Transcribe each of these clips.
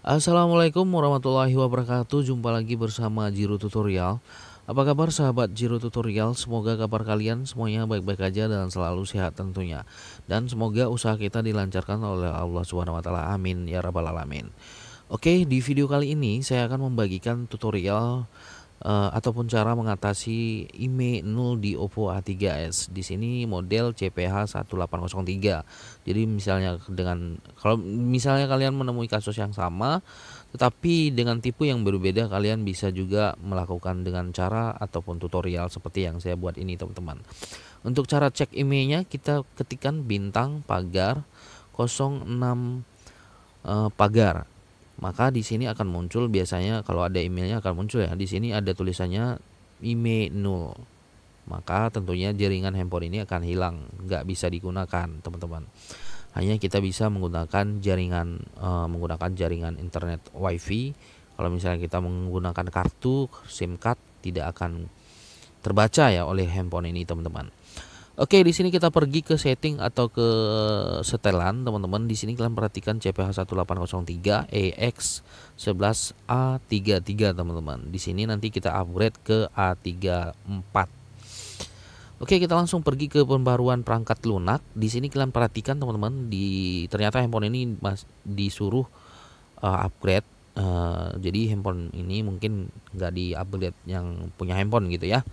Assalamualaikum warahmatullahi wabarakatuh Jumpa lagi bersama Jiro Tutorial Apa kabar sahabat Jiro Tutorial Semoga kabar kalian semuanya baik-baik aja dan selalu sehat tentunya Dan semoga usaha kita dilancarkan oleh Allah SWT Amin ya rabbal alamin Oke di video kali ini saya akan membagikan tutorial uh, ataupun cara mengatasi IMEI 0 e di Oppo A3s. Di sini model CPH 1803. Jadi misalnya dengan kalau misalnya kalian menemui kasus yang sama tetapi dengan tipe yang berbeda kalian bisa juga melakukan dengan cara ataupun tutorial seperti yang saya buat ini teman-teman. Untuk cara cek IMEI-nya kita ketikkan bintang pagar 06 uh, eh, pagar maka di sini akan muncul biasanya kalau ada emailnya akan muncul ya di sini ada tulisannya email nul maka tentunya jaringan handphone ini akan hilang nggak bisa digunakan teman-teman hanya kita bisa menggunakan jaringan e, menggunakan jaringan internet wifi kalau misalnya kita menggunakan kartu sim card tidak akan terbaca ya oleh handphone ini teman-teman Oke, di sini kita pergi ke setting atau ke setelan, teman-teman. Di sini kalian perhatikan CPH1803 EX11A33, teman-teman. Di sini nanti kita upgrade ke A34. Oke, kita langsung pergi ke pembaruan perangkat lunak. Di sini kalian perhatikan teman-teman, di ternyata handphone ini mas disuruh uh, upgrade. Uh, jadi handphone ini mungkin nggak di upgrade yang punya handphone gitu ya.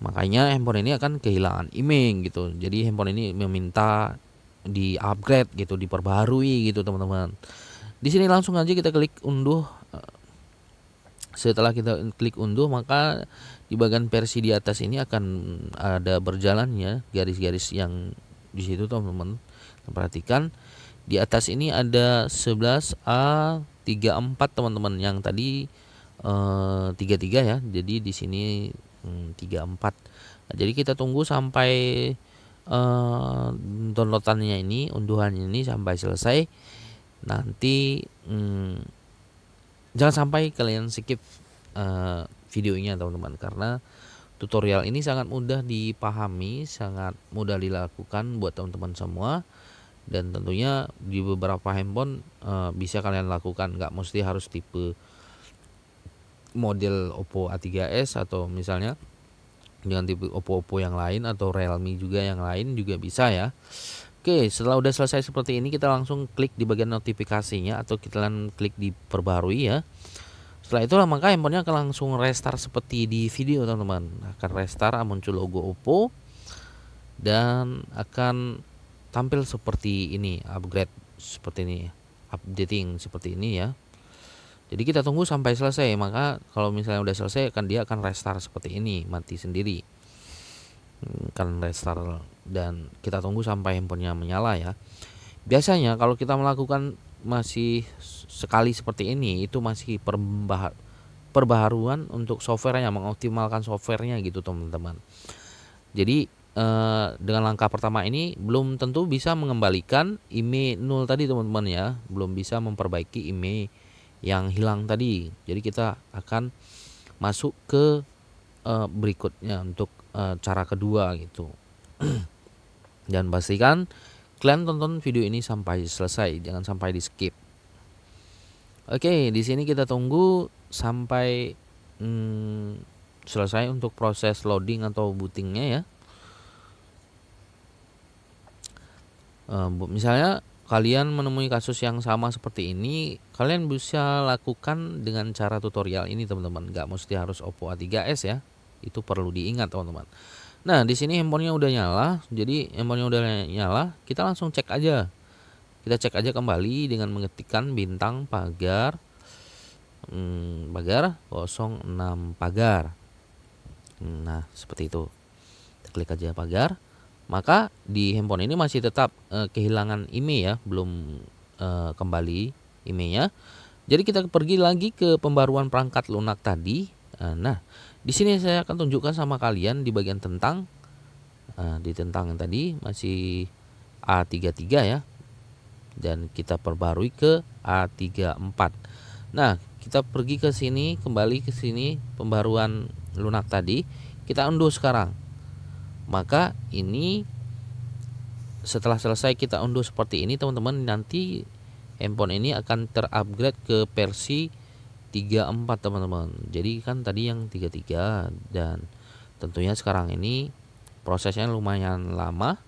Makanya handphone ini akan kehilangan iming gitu. Jadi handphone ini meminta di upgrade gitu, diperbarui gitu teman-teman. Di sini langsung aja kita klik unduh. Setelah kita klik unduh maka di bagian versi di atas ini akan ada berjalannya garis-garis yang di situ teman-teman. Perhatikan di atas ini ada 11A 34 teman-teman yang tadi eh, 33 ya. Jadi di sini hmm, empat nah, jadi kita tunggu sampai uh, downloadannya ini unduhan ini sampai selesai nanti hmm, jangan sampai kalian skip uh, videonya teman-teman karena tutorial ini sangat mudah dipahami sangat mudah dilakukan buat teman-teman semua dan tentunya di beberapa handphone uh, bisa kalian lakukan nggak mesti harus tipe model Oppo A3s atau misalnya dengan tipe Oppo-Oppo yang lain atau Realme juga yang lain juga bisa ya. Oke, setelah udah selesai seperti ini kita langsung klik di bagian notifikasinya atau kita klik di perbarui ya. Setelah itu maka handphonenya akan langsung restart seperti di video teman-teman. Akan restart muncul logo Oppo dan akan tampil seperti ini, upgrade seperti ini, updating seperti ini ya. Jadi kita tunggu sampai selesai, maka kalau misalnya udah selesai kan dia akan restart seperti ini, mati sendiri. Hmm, kan restart dan kita tunggu sampai handphonenya menyala ya. Biasanya kalau kita melakukan masih sekali seperti ini itu masih perbaharuan untuk softwarenya, mengoptimalkan softwarenya gitu teman-teman. Jadi eh, dengan langkah pertama ini belum tentu bisa mengembalikan IMEI e nol tadi teman-teman ya, belum bisa memperbaiki IMEI yang hilang tadi. Jadi kita akan masuk ke uh, berikutnya untuk uh, cara kedua gitu. Dan pastikan kalian tonton video ini sampai selesai, jangan sampai di skip. Oke, di sini kita tunggu sampai hmm, selesai untuk proses loading atau bootingnya ya. Uh, misalnya kalian menemui kasus yang sama seperti ini, kalian bisa lakukan dengan cara tutorial ini teman-teman. Gak mesti harus Oppo A3s ya. Itu perlu diingat teman-teman. Nah, di sini handphonenya udah nyala, jadi handphonenya udah nyala, kita langsung cek aja. Kita cek aja kembali dengan mengetikkan bintang pagar hmm, pagar 06 pagar. Hmm, nah, seperti itu. klik aja pagar maka di handphone ini masih tetap eh, e, kehilangan IMEI ya, belum e, kembali IMEI-nya. Jadi kita pergi lagi ke pembaruan perangkat lunak tadi. E, nah, di sini saya akan tunjukkan sama kalian di bagian tentang e, di tentang yang tadi masih A33 ya. Dan kita perbarui ke A34. Nah, kita pergi ke sini, kembali ke sini pembaruan lunak tadi. Kita unduh sekarang maka ini setelah selesai kita unduh seperti ini teman-teman nanti handphone ini akan terupgrade ke versi 34 teman-teman jadi kan tadi yang 33 dan tentunya sekarang ini prosesnya lumayan lama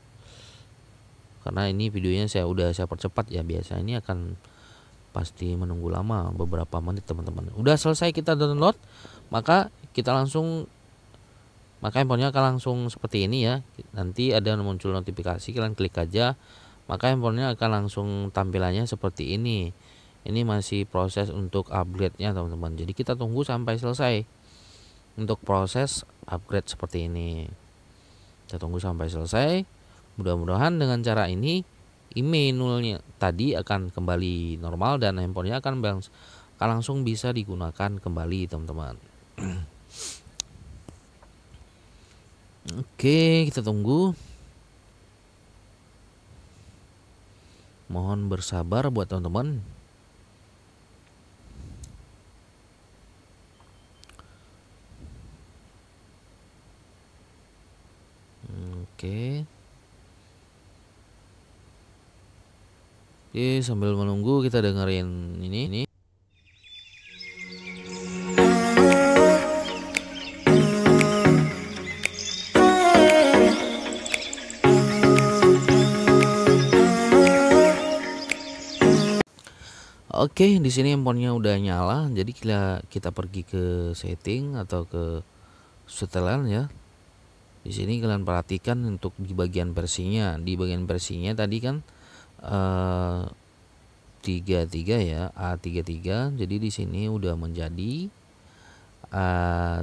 karena ini videonya saya udah saya percepat ya biasanya ini akan pasti menunggu lama beberapa menit teman-teman udah selesai kita download maka kita langsung maka handphonenya akan langsung seperti ini ya nanti ada muncul notifikasi kalian klik aja maka handphonenya akan langsung tampilannya seperti ini ini masih proses untuk upgrade nya teman-teman jadi kita tunggu sampai selesai untuk proses upgrade seperti ini kita tunggu sampai selesai mudah-mudahan dengan cara ini emailnya tadi akan kembali normal dan handphonenya akan, akan langsung bisa digunakan kembali teman-teman Oke, kita tunggu. Mohon bersabar buat teman-teman. Oke. Oke, sambil menunggu kita dengerin ini. ini. Oke, di sini handphonenya udah nyala, jadi kita kita pergi ke setting atau ke setelan ya. Di sini kalian perhatikan untuk di bagian versinya, di bagian versinya tadi kan uh, eh, tiga ya, a tiga Jadi di sini udah menjadi eh,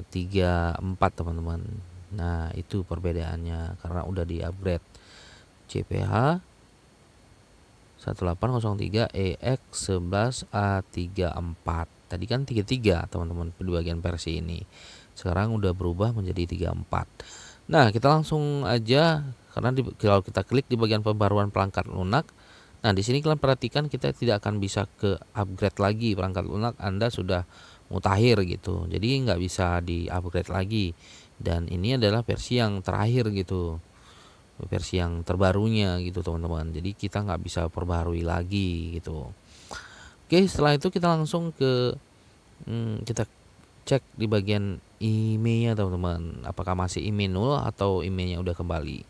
a empat teman-teman. Nah, itu perbedaannya karena udah di-upgrade CPH 1803 EX 11A34 tadi kan 33 teman-teman di bagian versi ini sekarang udah berubah menjadi 34 nah kita langsung aja karena di, kalau kita klik di bagian pembaruan perangkat lunak nah di sini kalian perhatikan kita tidak akan bisa ke upgrade lagi perangkat lunak Anda sudah mutakhir gitu jadi nggak bisa di upgrade lagi dan ini adalah versi yang terakhir gitu versi yang terbarunya gitu teman-teman jadi kita nggak bisa perbarui lagi gitu oke setelah itu kita langsung ke hmm, kita cek di bagian emailnya teman-teman apakah masih email nol atau emailnya udah kembali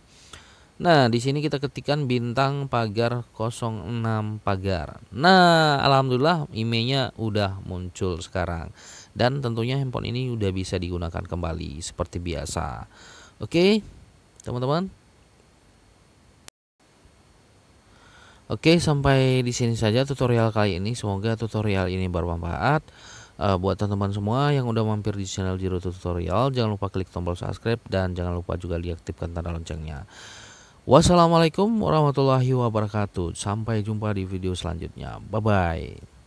nah di sini kita ketikkan bintang pagar 06 pagar nah alhamdulillah emailnya udah muncul sekarang dan tentunya handphone ini udah bisa digunakan kembali seperti biasa oke teman-teman Oke, sampai di sini saja tutorial kali ini. Semoga tutorial ini bermanfaat. Uh, buat teman-teman semua yang udah mampir di channel Jiro Tutorial, jangan lupa klik tombol subscribe dan jangan lupa juga diaktifkan tanda loncengnya. Wassalamualaikum warahmatullahi wabarakatuh. Sampai jumpa di video selanjutnya. Bye bye.